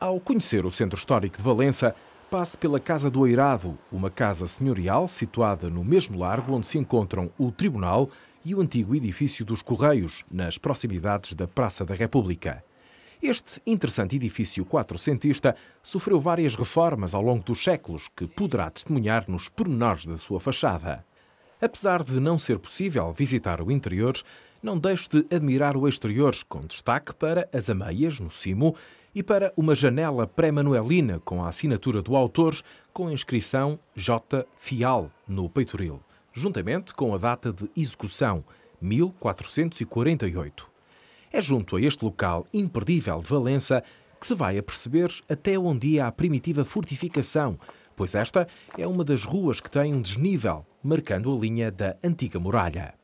Ao conhecer o centro histórico de Valença, passe pela Casa do Airado, uma casa senhorial situada no mesmo largo onde se encontram o Tribunal e o antigo edifício dos Correios, nas proximidades da Praça da República. Este interessante edifício quatrocentista sofreu várias reformas ao longo dos séculos, que poderá testemunhar nos pormenores da sua fachada. Apesar de não ser possível visitar o interior, não deixe de admirar o exterior, com destaque para as ameias no cimo e para uma janela pré-manuelina com a assinatura do autor, com a inscrição J. Fial no peitoril, juntamente com a data de execução, 1448. É junto a este local imperdível de Valença que se vai aperceber até onde ia é a primitiva fortificação, pois esta é uma das ruas que tem um desnível, marcando a linha da antiga muralha.